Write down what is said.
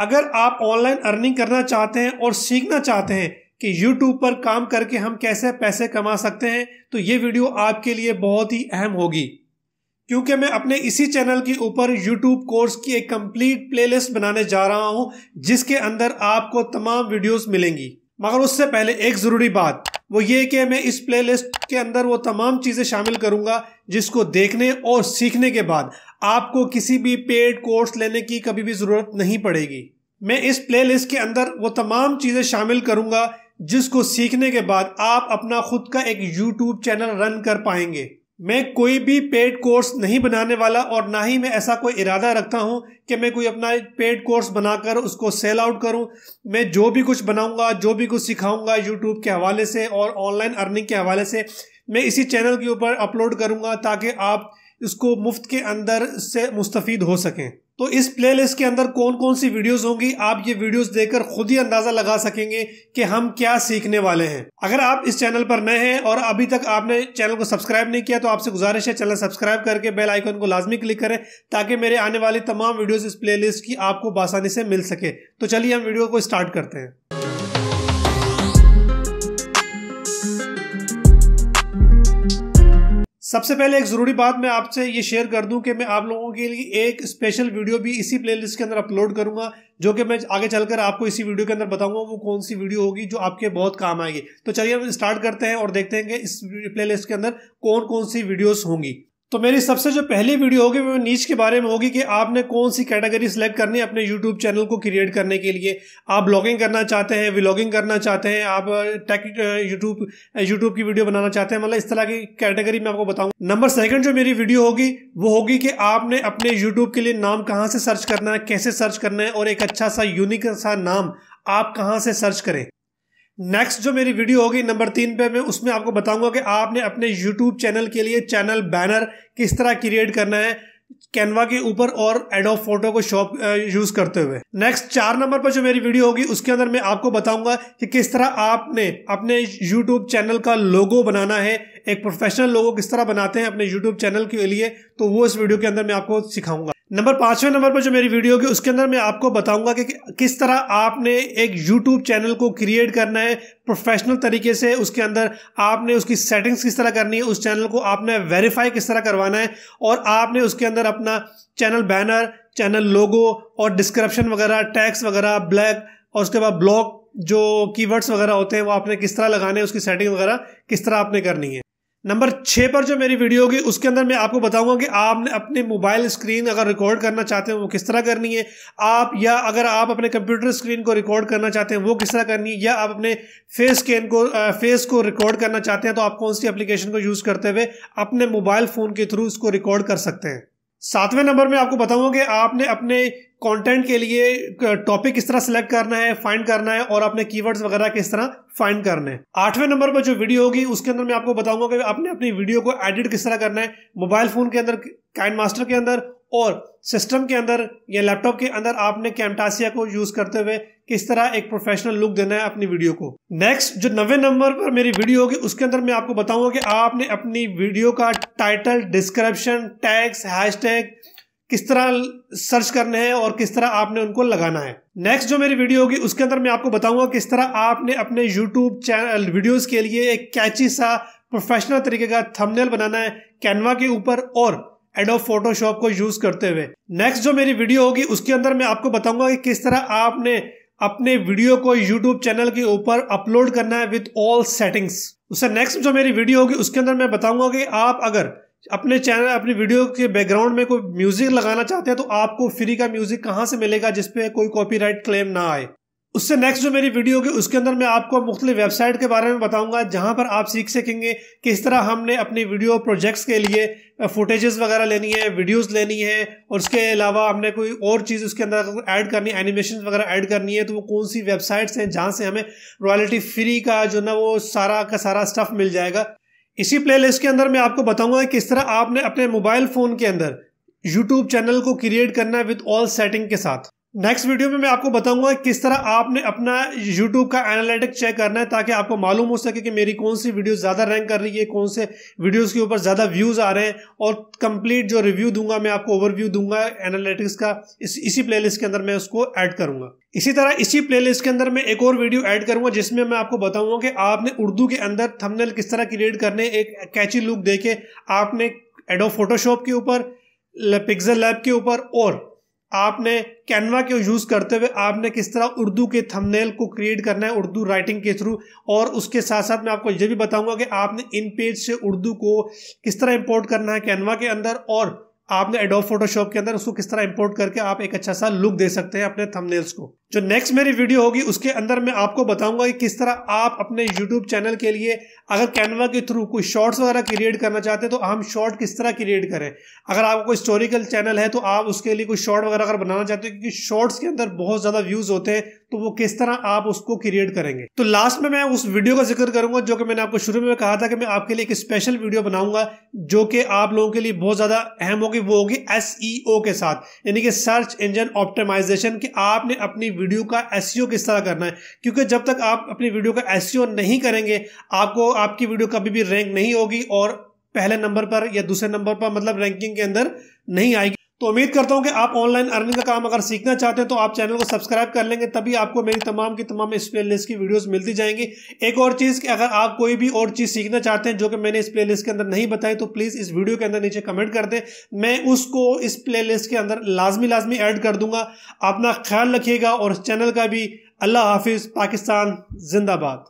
अगर आप online earning करना चाहते हैं और सीखना चाहते हैं कि YouTube पर काम करके हम कैसे पैसे कमा सकते हैं तो ये वीडियो आपके लिए बहुत ही अहम होगी क्योंकि मैं अपने इसी चैनल के ऊपर YouTube कोर्स की एक कंप्लीट प्लेलिस्ट बनाने जा रहा हूं जिसके अंदर आपको तमाम वीडियोस मिलेंगी मगर उससे पहले एक ज़रूरी बात वो ये कि मैं इस प्लेलिस्ट के अंदर वो तमाम चीज़ें शामिल करूंगा जिसको देखने और सीखने के बाद आपको किसी भी पेड कोर्स लेने की कभी भी ज़रूरत नहीं पड़ेगी मैं इस प्लेलिस्ट के अंदर वो तमाम चीज़ें शामिल करूंगा जिसको सीखने के बाद आप अपना खुद का एक यूट्यूब चैनल रन कर पाएंगे मैं कोई भी पेड कोर्स नहीं बनाने वाला और ना ही मैं ऐसा कोई इरादा रखता हूं कि मैं कोई अपना पेड कोर्स बनाकर उसको सेल आउट करूं मैं जो भी कुछ बनाऊंगा जो भी कुछ सिखाऊंगा यूट्यूब के हवाले से और ऑनलाइन अर्निंग के हवाले से मैं इसी चैनल के ऊपर अपलोड करूंगा ताकि आप इसको मुफ्त के अंदर से मुस्तफ़ हो सकें तो इस प्लेलिस्ट के अंदर कौन कौन सी वीडियोस होंगी आप ये वीडियोस देखकर खुद ही अंदाज़ा लगा सकेंगे कि हम क्या सीखने वाले हैं अगर आप इस चैनल पर नए हैं और अभी तक आपने चैनल को सब्सक्राइब नहीं किया तो आपसे गुजारिश है चैनल सब्सक्राइब करके बेल आइकन को लाजमी क्लिक करें ताकि मेरे आने वाली तमाम वीडियोज़ इस प्ले की आपको बासानी से मिल सके तो चलिए हम वीडियो को स्टार्ट करते हैं सबसे पहले एक ज़रूरी बात मैं आपसे ये शेयर कर दूं कि मैं आप लोगों के लिए एक स्पेशल वीडियो भी इसी प्लेलिस्ट के अंदर अपलोड करूंगा जो कि मैं आगे चलकर आपको इसी वीडियो के अंदर बताऊंगा वो कौन सी वीडियो होगी जो आपके बहुत काम आएगी तो चलिए हम स्टार्ट करते हैं और देखते हैं कि इस प्ले के अंदर कौन कौन सी वीडियोज़ होंगी तो मेरी सबसे जो पहली वीडियो होगी वो नीच के बारे में होगी कि आपने कौन सी कैटेगरी सेलेक्ट करनी है अपने यूट्यूब चैनल को क्रिएट करने के लिए आप ब्लॉगिंग करना चाहते हैं व्लॉगिंग करना चाहते हैं आप टेक यूट्यूब यूट्यूब की वीडियो बनाना चाहते हैं मतलब इस तरह की कैटेगरी मैं आपको बताऊँ नंबर सेकंड जो मेरी वीडियो होगी वो होगी कि आपने अपने यूट्यूब के लिए नाम कहाँ से सर्च करना है कैसे सर्च करना है और एक अच्छा सा यूनिक सा नाम आप कहाँ से सर्च करें नेक्स्ट जो मेरी वीडियो होगी नंबर तीन पे मैं उसमें आपको बताऊंगा कि आपने अपने यूट्यूब चैनल के लिए चैनल बैनर किस तरह क्रिएट करना है कैनवा के ऊपर और एडो फोटो को शॉप यूज करते हुए नेक्स्ट चार नंबर पर जो मेरी वीडियो होगी उसके अंदर मैं आपको बताऊंगा कि किस तरह आपने अपने यूट्यूब चैनल का लोगो बनाना है एक प्रोफेशनल लोगो किस तरह बनाते हैं अपने यूट्यूब चैनल के लिए तो वो इस वीडियो के अंदर मैं आपको सिखाऊंगा नंबर पांचवें नंबर पर जो मेरी वीडियो होगी उसके अंदर मैं आपको बताऊंगा कि किस तरह आपने एक यूट्यूब चैनल को क्रिएट करना है प्रोफेशनल तरीके से उसके अंदर आपने उसकी सेटिंग्स किस तरह करनी है उस चैनल को आपने वेरीफाई किस तरह करवाना है और आपने उसके अंदर अपना चैनल बैनर चैनल लोगो और डिस्क्रिप्शन वगैरह टैक्स वगैरह ब्लैक और उसके बाद ब्लॉग जो कीवर्ड्स वगैरह होते हैं वो आपने किस तरह लगाने हैं उसकी सेटिंग वगैरह किस तरह आपने करनी है नंबर छः पर जो मेरी वीडियो होगी उसके अंदर मैं आपको बताऊंगा कि आपने अपने मोबाइल स्क्रीन अगर रिकॉर्ड करना चाहते हैं वो किस तरह करनी है आप या अगर आप अपने कंप्यूटर स्क्रीन को रिकॉर्ड करना चाहते हैं वो किस तरह करनी है या आप अपने फेस स्कैन को फेस को रिकॉर्ड करना चाहते हैं तो आप कौन सी एप्लीकेशन को यूज़ करते हुए अपने मोबाइल फ़ोन के थ्रू इसको रिकॉर्ड कर सकते हैं सातवें नंबर में आपको बताऊंगा कि आपने अपने कंटेंट के लिए टॉपिक uh, किस तरह सेलेक्ट करना है फाइंड करना है और अपने कीवर्ड्स वगैरह किस तरह फाइंड करना है आठवें नंबर पर जो वीडियो होगी उसके अंदर मैं आपको बताऊंगा कि आपने अपनी वीडियो को एडिट किस तरह करना है मोबाइल फोन के अंदर काइन मास्टर के अंदर और सिस्टम के अंदर या लैपटॉप के अंदर आपने कैमटासिया को यूज करते हुए किस तरह एक प्रोफेशनल लुक देना है अपनी वीडियो को नेक्स्ट जो नवे नंबर पर मेरी वीडियो होगी उसके अंदर मैं आपको बताऊंगा कि आपने अपनी वीडियो का टाइटल डिस्क्रिप्शन टैग्स हैशटैग किस तरह सर्च करने हैं और किस तरह आपने उनको लगाना है नेक्स्ट जो मेरी वीडियो होगी उसके अंदर मैं आपको बताऊंगा किस तरह आपने अपने यूट्यूब चैनल वीडियोज के लिए एक कैची सा प्रोफेशनल तरीके का थंबनेल बनाना है कैनवा के ऊपर और एडो फोटोशॉप को यूज करते हुए नेक्स्ट जो मेरी वीडियो होगी उसके अंदर मैं आपको बताऊंगा कि किस तरह आपने अपने वीडियो को यूट्यूब चैनल के ऊपर अपलोड करना है विथ ऑल सेटिंग्स उससे नेक्स्ट जो मेरी वीडियो होगी उसके अंदर मैं बताऊंगा कि आप अगर अपने चैनल अपनी वीडियो के बैकग्राउंड में कोई म्यूजिक लगाना चाहते हैं तो आपको फ्री का म्यूजिक कहाँ से मिलेगा जिसपे कोई कॉपीराइट क्लेम ना आए उससे नेक्स्ट जो मेरी वीडियो होगी उसके अंदर मैं आपको मुख्तलि वेबसाइट के बारे में बताऊंगा जहां पर आप सीख सकेंगे किस तरह हमने अपनी वीडियो प्रोजेक्ट्स के लिए फुटेजेस वगैरह लेनी है वीडियोस लेनी है और उसके अलावा हमने कोई और चीज़ उसके अंदर ऐड करनी है एनिमेशन वगैरह ऐड करनी है तो वो कौन सी वेबसाइट्स हैं जहाँ से हमें रॉयल्टी फ्री का जो ना वो सारा का सारा स्टफ़ मिल जाएगा इसी प्लेलिस्ट के अंदर मैं आपको बताऊंगा कि किस तरह आपने अपने मोबाइल फोन के अंदर यूट्यूब चैनल को क्रिएट करना है विद ऑल सेटिंग के साथ नेक्स्ट वीडियो में मैं आपको बताऊंगा किस तरह आपने अपना यूट्यूब का एनालिटिक चेक करना है ताकि आपको मालूम हो सके कि मेरी कौन सी वीडियो ज़्यादा रैंक कर रही है कौन से वीडियोस के ऊपर ज़्यादा व्यूज़ आ रहे हैं और कंप्लीट जो रिव्यू दूंगा मैं आपको ओवरव्यू दूंगा एनालिटिक्स का इस, इसी प्ले के अंदर मैं उसको ऐड करूंगा इसी तरह इसी प्ले के अंदर मैं एक और वीडियो ऐड करूंगा जिसमें मैं आपको बताऊंगा कि आपने उर्दू के अंदर थमनल किस तरह क्रिएट करने एक कैची लुक दे आपने एडो फोटोशॉप के ऊपर पिक्जल लैब के ऊपर और आपने कैनवा को यूज़ करते हुए आपने किस तरह उर्दू के थंबनेल को क्रिएट करना है उर्दू राइटिंग के थ्रू और उसके साथ साथ मैं आपको ये भी बताऊंगा कि आपने इन पेज से उर्दू को किस तरह इंपोर्ट करना है कैनवा के अंदर और आपने एडोब फोटोशॉप के अंदर उसको किस तरह इंपोर्ट करके आप एक अच्छा सा लुक दे सकते हैं अपने थंबनेल्स को जो नेक्स्ट मेरी वीडियो होगी उसके अंदर मैं आपको बताऊंगा कि किस तरह आप अपने यूट्यूब चैनल के लिए अगर कैनवा के थ्रू कोई शॉर्ट्स वगैरह क्रिएट करना चाहते हैं तो हम शॉर्ट किस तरह क्रिएट करें अगर आपको कोई हिस्टोरिकल चैनल है तो आप उसके लिए कोई शॉर्ट वगैरह अगर बनाना चाहते हो क्योंकि शॉर्ट्स के अंदर बहुत ज़्यादा व्यूज़ होते हैं तो वो किस तरह आप उसको क्रिएट करेंगे तो लास्ट में मैं उस वीडियो का जिक्र करूंगा जो कि मैंने आपको शुरू में कहा था कि मैं आपके लिए एक स्पेशल वीडियो बनाऊंगा जो कि आप लोगों के लिए बहुत ज़्यादा अहम होगी वो होगी एस e के साथ यानी कि सर्च इंजन ऑप्टिमाइजेशन कि आपने अपनी वीडियो का एस e किस तरह करना है क्योंकि जब तक आप अपनी वीडियो का एस e नहीं करेंगे आपको आपकी वीडियो कभी भी रैंक नहीं होगी और पहले नंबर पर या दूसरे नंबर पर मतलब रैंकिंग के अंदर नहीं आएगी तो उम्मीद करता हूं कि आप ऑनलाइन अर्निंग का काम अगर सीखना चाहते हैं तो आप चैनल को सब्सक्राइब कर लेंगे तभी आपको मेरी तमाम की तमाम इस प्लेलिस्ट की वीडियोस मिलती जाएंगी एक और चीज़ कि अगर आप कोई भी और चीज़ सीखना चाहते हैं जो कि मैंने इस प्लेलिस्ट के अंदर नहीं बताई तो प्लीज़ इस वीडियो के अंदर नीचे कमेंट कर दें मैं उसको इस लिस्ट के अंदर लाजमी लाजमी ऐड कर दूंगा अपना ख्याल रखिएगा और चैनल का भी अल्लाह हाफिज़ पाकिस्तान जिंदाबाद